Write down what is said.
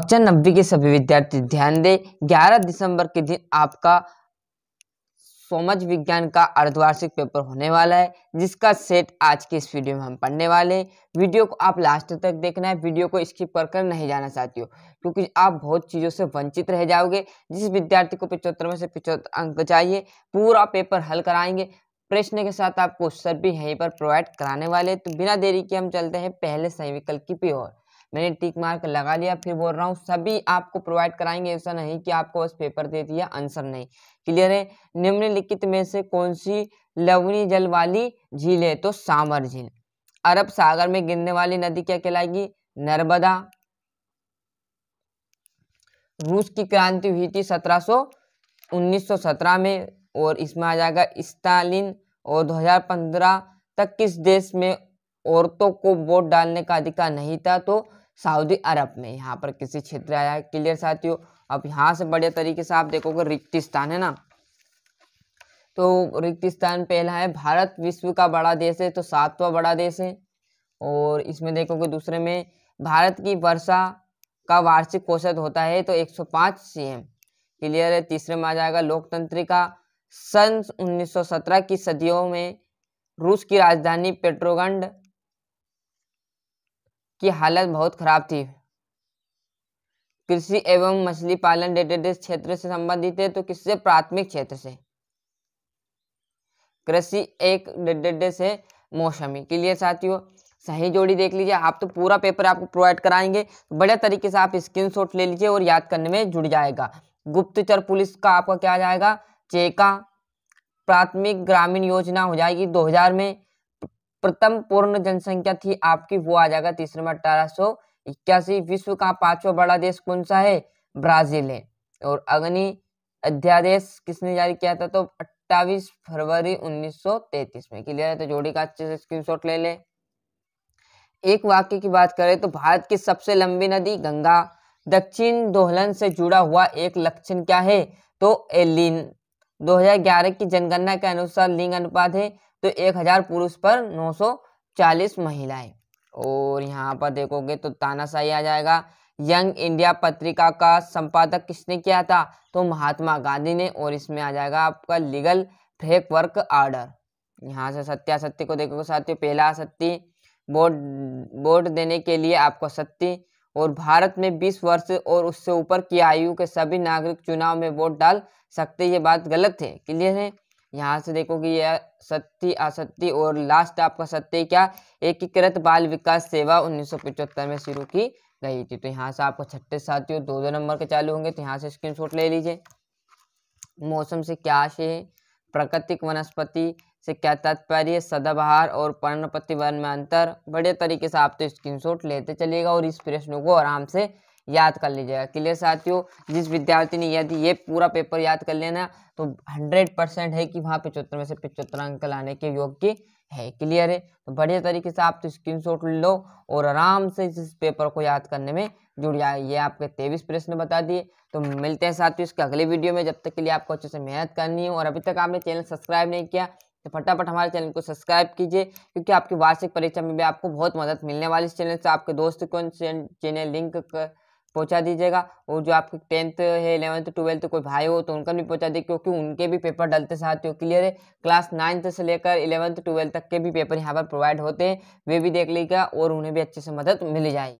कक्षा नब्बे के सभी विद्यार्थी ध्यान दें ग्यारह दिसंबर के दिन आपका सोमज विज्ञान का अर्धवार्षिक पेपर होने वाला है जिसका सेट आज के इस वीडियो में हम पढ़ने वाले हैं वीडियो को आप लास्ट तक देखना है वीडियो को स्किप कर कर नहीं जाना चाहती हो क्योंकि आप बहुत चीज़ों से वंचित रह जाओगे जिस विद्यार्थी को पिचहत्तर में से पिचहत्तर अंक चाहिए पूरा पेपर हल कराएंगे प्रश्न के साथ आपको उत्तर भी यहीं पर प्रोवाइड कराने वाले तो बिना देरी के हम चलते हैं पहले सही विकल्प की पी ओर मैंने टिक मार्क लगा लिया फिर बोल रहा हूँ सभी आपको प्रोवाइड कराएंगे ऐसा नहीं कि आपको बस पेपर दे दिया आंसर नहीं क्लियर है निम्नलिखित में से कौन सी लवनी जल वाली झील है तो सांवर झील अरब सागर में गिरने वाली नदी क्या कहलाएगी नर्मदा रूस की क्रांति हुई थी सत्रह 1917 में और इसमें आ जाएगा स्टालिन और 2015 तक किस देश में औरतों को वोट डालने का अधिकार नहीं था तो सऊदी अरब में यहाँ पर किसी क्षेत्र आया है क्लियर साथियों अब यहाँ से बढ़िया तरीके से आप देखोगे रिक्तिस्तान है ना तो रिक्तिस्तान पहला है भारत विश्व का बड़ा देश है तो सातवां बड़ा देश है और इसमें देखोगे दूसरे में भारत की वर्षा का वार्षिक औसत होता है तो 105 सीएम क्लियर है तीसरे में आ जाएगा लोकतंत्र का सन 1917 की सदियों में रूस की राजधानी पेट्रोगंड की हालत बहुत खराब थी कृषि एवं मछली पालन डेटाबेस क्षेत्र से संबंधित है तो किससे प्राथमिक क्षेत्र से कृषि एक डेटाबेस से मौसमी क्लियर साथियों सही जोड़ी देख लीजिए आप तो पूरा पेपर आपको प्रोवाइड कराएंगे बढ़िया तरीके से आप स्क्रीनशॉट ले लीजिए और याद करने में जुड़ जाएगा गुप्तचर पुलिस का आपका क्या जाएगा चेका प्राथमिक ग्रामीण योजना हो जाएगी 2000 में प्रथम पूर्ण जनसंख्या थी आपकी वो आ जाएगा तीसरे में अठारह इक्यासी विश्व का पांचवा बड़ा देश कौन सा है ब्राजील है और अग्नि अध्यादेश किसने जारी किया था तो अट्ठावी फरवरी 1933 में क्लियर है तो जोड़ी का अच्छे से स्क्रीनशॉट ले लें एक वाक्य की बात करें तो भारत की सबसे लंबी नदी गंगा दक्षिण दोहलन से जुड़ा हुआ एक लक्षण क्या है तो एलिन 2011 की जनगणना के अनुसार लिंग अनुपात है तो एक हजार पुरुष पर नौ सौ चालीस महिलाएं और यहाँ पर देखोगे तो तानाशाही आ जाएगा यंग इंडिया पत्रिका का संपादक किसने किया था तो महात्मा गांधी ने और इसमें आ जाएगा आपका लीगल वर्क आर्डर यहाँ से सत्यासत्य सत्य को देखोगे साथियों पहला सत्य वोट वोट देने के लिए आपको सत्य और भारत में 20 वर्ष और उससे ऊपर की आयु के सभी नागरिक चुनाव में वोट डाल सकते ये बात गलत है क्लियर है यहाँ से देखो कि यह सत्य असत्य और लास्ट आपका सत्य क्या एकीकृत बाल विकास सेवा उन्नीस में शुरू की गई थी तो यहाँ से आपको छठे साथियों दो दो नंबर के चालू होंगे तो यहाँ से स्क्रीन ले लीजिए मौसम से क्या आशय है प्राकृतिक वनस्पति से क्या तात्पर्य सदाबहार और पर्णपति वन में अंतर बढ़िया तरीके से आप तो स्क्रीनशॉट लेते चलिएगा और इस प्रश्नों को आराम से याद कर लीजिएगा क्लियर साथियों जिस विद्यार्थी ने यदि ये पूरा पेपर याद कर लेना तो हंड्रेड परसेंट है कि वहाँ पिचहत्तर में से पिचहत्तर अंक लाने के योग्य है क्लियर है तो बढ़िया तरीके से आप तो स्क्रीनशॉट लो और आराम से इस पेपर को याद करने में जुड़ जाए ये आपके तेईस प्रश्न बता दिए तो मिलते हैं साथियों इसके अगले वीडियो में जब तक के लिए आपको अच्छे से मेहनत करनी है और अभी तक आपने चैनल सब्सक्राइब नहीं किया तो फटाफट हमारे चैनल को सब्सक्राइब कीजिए क्योंकि आपकी वार्षिक परीक्षा में भी आपको बहुत मदद मिलने वाली इस चैनल से आपके दोस्त को चैनल लिंक कर पहुंचा दीजिएगा और जो आपके टेंथ है इलेवंथ ट्वेल्थ कोई भाई हो तो उनका भी पहुंचा दीजिए क्योंकि उनके भी पेपर डलते साथ हो क्लियर है क्लास नाइन्थ से लेकर इलेवंथ ट्वेल्थ तक के भी पेपर यहाँ पर प्रोवाइड होते हैं वे भी देख लीजिएगा और उन्हें भी अच्छे से मदद मिल जाएगी